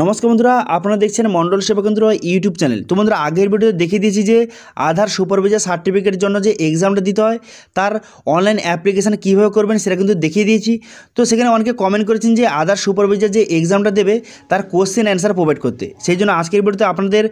নমস্কার বন্ধুরা আপনারা দেখছেন মণ্ডল সেবা কেন্দ্র ইউটিউব চ্যানেল তো বন্ধুরা আগের ভিডিওতে দেখিয়ে দিয়েছি যে আধার সুপারভাইজার সার্টিফিকেটের জন্য যে এক্সামটা দিতে হয় তার অনলাইন অ্যাপ্লিকেশান কীভাবে করবেন সেটা কিন্তু দেখিয়ে দিয়েছি তো সেখানে অনেকে কমেন্ট করেছেন যে আধার সুপারভাইজার যে এক্সামটা দেবে তার কোশ্চেন অ্যান্সার প্রোভাইড করতে সেই জন্য আজকের ভিডিওতে আপনাদের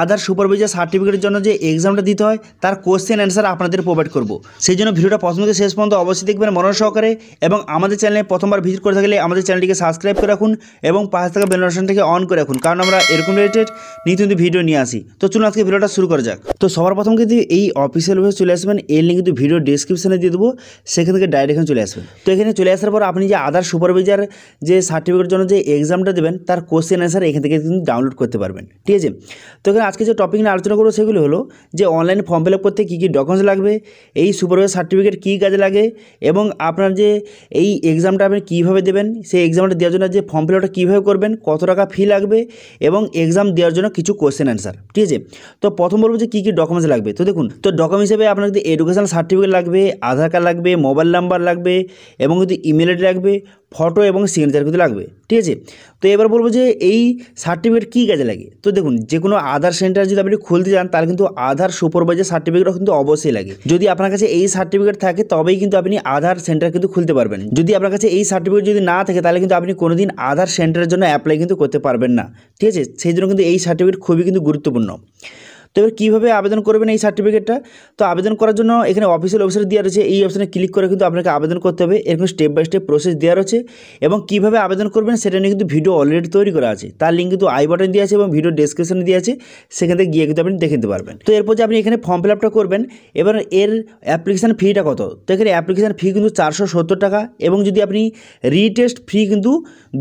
আধার সুপারভাইজার সার্টিফিকেটের জন্য যে এক্সামটা দিতে হয় তার কোশ্চেন অ্যান্সার আপনাদের প্রোভাইড করব সেই জন্য ভিডিওটা প্রথম থেকে শেষ পর্যন্ত অবশ্যই দেখবেন মনোর সহকারে এবং আমাদের চ্যানেলে প্রথমবার ভিজিট করে থাকলে আমাদের চ্যানেলটিকে সাবস্ক্রাইব করে রাখুন এবং পাশে থাকা বেল থেকে অন করে রাখুন কারণ আমরা এরকম রিলেটেড নিত্যন্ত ভিডিও নিয়ে আসি তো চলুন আজকে ভিডিওটা শুরু করা যাক তো সবার প্রথম কিন্তু এই অফিসিয়াল ওয়েবসাইট চলে আসবেন এই লিঙ্ক কিন্তু ভিডিও ডিসক্রিপশানে দিয়ে দেবো সেখান থেকে ডাইরেক্ট এখানে চলে আসবেন তো এখানে চলে আসার পর আপনি যে আদার সুপারভাইজার যে সার্টিফিকেটের জন্য যে এক্সামটা দেবেন তার কোশ্চেন অ্যান্সার এখান থেকে কিন্তু ডাউনলোড করতে পারবেন ঠিক আছে তো এখানে আজকে যে টপিক নিয়ে আলোচনা করবো সেগুলো হলো যে অনলাইন ফর্ম ফিল আপ করতে কী কী ডকুমেন্টস লাগবে এই সুপারভাইজার সার্টিফিকেট কী কাজে লাগে এবং আপনার যে এই এক্সামটা আপনি কীভাবে দেবেন সেই এক্সামটা দেওয়ার জন্য যে ফর্ম ফিল আপটা কীভাবে করবেন কত টাকা ফি ফি লাগবে এবং এক্সাম দেওয়ার জন্য কিছু কোয়েশ্চেন অ্যান্সার ঠিক আছে তো প্রথম বলবো যে কী কী ডকুমেন্টস লাগবে তো দেখুন তো ডকুমেন্টস হিসেবে আপনার যদি এডুকেশান সার্টিফিকেট লাগবে আধার কার্ড লাগবে মোবাইল নাম্বার লাগবে এবং যদি ইমেল আইডি লাগবে ফটো এবং সিগনেচার কিন্তু লাগবে ঠিক আছে তো এবার বলবো যে এই সার্টিফিকেট কী কাজে লাগে তো দেখুন যে কোনো আধার সেন্টার যদি আপনি খুলতে যান তাহলে কিন্তু আধার সুপারভাইজার সার্টিফিকেটও কিন্তু অবশ্যই লাগে যদি আপনার কাছে এই সার্টিফিকেট থাকে তবেই কিন্তু আপনি আধার সেন্টার কিন্তু খুলতে পারবেন যদি আপনার কাছে এই সার্টিফিকেট যদি না থাকে তাহলে কিন্তু আপনি কোনোদিন আধার সেন্টারের জন্য অ্যাপ্লাই কিন্তু করতে পারবেন না ঠিক আছে সেই জন্য কিন্তু এই সার্টিফিকেট খুবই কিন্তু গুরুত্বপূর্ণ তো এবার কীভাবে আবেদন করবেন এই সার্টিফিকেটটা তো আবেদন করার জন্য এখানে অফিসিয়াল ওয়েবসাইট দেওয়া রয়েছে এই অপশানে ক্লিক করে কিন্তু আপনাকে আবেদন করতে হবে এরকম স্টেপ বাই স্টেপ প্রসেস দেওয়া রয়েছে এবং কীভাবে আবেদন করবেন সেটা নিয়ে কিন্তু ভিডিও অলরেডি তৈরি করা আছে তার লিঙ্ক কিন্তু আই বাটন দেওয়া আছে এবং ভিডিও ডিসক্রিপশানে দিয়ে আছে সেখান থেকে গিয়ে কিন্তু আপনি দেখে নিতে পারবেন তো এরপর যে আপনি এখানে ফর্ম ফিল আপটা করবেন এবার এর অ্যাপ্লিকেশান ফিটা কত তো এখানে অ্যাপ্লিকেশান ফি কিন্তু চারশো সত্তর টাকা এবং যদি আপনি রিটেস্ট ফি কিন্তু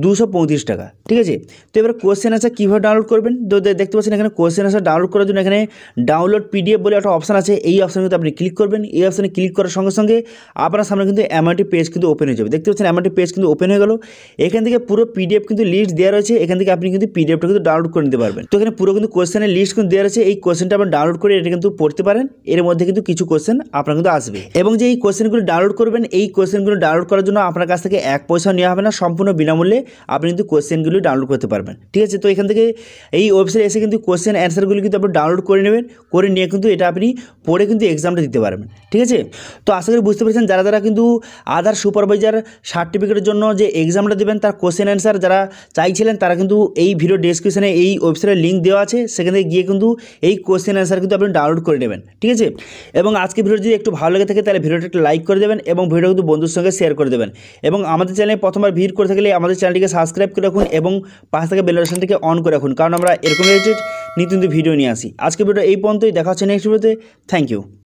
দুশো পঁয়ত্রিশ টাকা ঠিক আছে তো এবার কোশ্চেন আসার কীভাবে ডাউনলোড করবেন তো দেখতে পাচ্ছেন এখানে কোশ্চেন আসার ডাউনলোড করার জন্য এখানে এখানে ডাউনলোড পিডিএফ বলে একটা অপশান আছে এই অপশানে কিন্তু আপনি ক্লিক করবেন এই অপশানে ক্লিক করার সঙ্গে সঙ্গে আপনার সামনে কিন্তু অ্যামাউন্টি পেজ কিন্তু ওপেন হয়ে যাবে দেখতে পাচ্ছেন অ্যামাউন্টি পেজ কিন্তু ওপেন হয়ে গেল এখান থেকে পুরো পিডিএফ কিন্তু লিস্ট দেওয়া রয়েছে এখান থেকে আপনি কিন্তু পিডিএফটা কিন্তু ডাউনলোড করে নিতে পারবেন তো এখানে পুরো কিন্তু কোয়েশ্চেনের লিস্ট কিন্তু দেওয়া রয়েছে এই কোয়েশ্চেনটা আপনি ডাউনলোড করে এটা কিন্তু পড়তে পারেন এর মধ্যে কিন্তু কিছু কোয়েশ্চেন আপনার কিন্তু আসবে এবং যে এই কোয়েশ্চেনগুলো ডাউনলোড করবেন এই কোয়েশ্চেনগুলো ডাউনলোড করার জন্য আপনার কাছ থেকে এক পয়সা নেওয়া হবে না সম্পূর্ণ বিনামূল্যে আপনি কিন্তু কোয়েশ্চেনগুলি ডাউনলোড করতে পারবেন ঠিক আছে তো এখান থেকে এই ওয়েবসাইটে এসে কিন্তু কোয়েশ্চেন অ্যান্সারগুলি কিন্তু আপনি ডাউনলোড করে নেবেন করে নিয়ে কিন্তু এটা আপনি পড়ে কিন্তু এক্সামটা দিতে পারবেন ঠিক আছে তো আশা করি বুঝতে পেরেছেন যারা যারা কিন্তু আধার সুপারভাইজার সার্টিফিকেটের জন্য যে এক্সামটা দেবেন তার কোশ্চেন অ্যান্সার যারা চাইছিলেন তারা কিন্তু এই ভিডিও ডিসক্রিপশানে এই ওয়েবসাইটের লিঙ্ক দেওয়া আছে সেখান থেকে গিয়ে কিন্তু এই কোশ্চেন অ্যান্সার কিন্তু আপনি ডাউনলোড করে নেবেন ঠিক আছে এবং আজকে ভিডিও যদি একটু ভালো লেগে থাকে তাহলে ভিডিওটা একটু লাইক করে দেবেন এবং ভিডিও কিন্তু বন্ধুর সঙ্গে শেয়ার করে দেবেন এবং আমাদের চ্যানেলে প্রথমবার ভিড় করে থাকলে আমাদের চ্যানেলটিকে সাবস্ক্রাইব করে রাখুন এবং পাশ থেকে বেল অন করে রাখুন কারণ আমরা এরকম রিলেটেড নিত্য ভিডিও নিয়ে আসি আজকে ভিডিও এই পর্যন্তই দেখা হচ্ছে নেক্সট ভিডিওতে থ্যাংক ইউ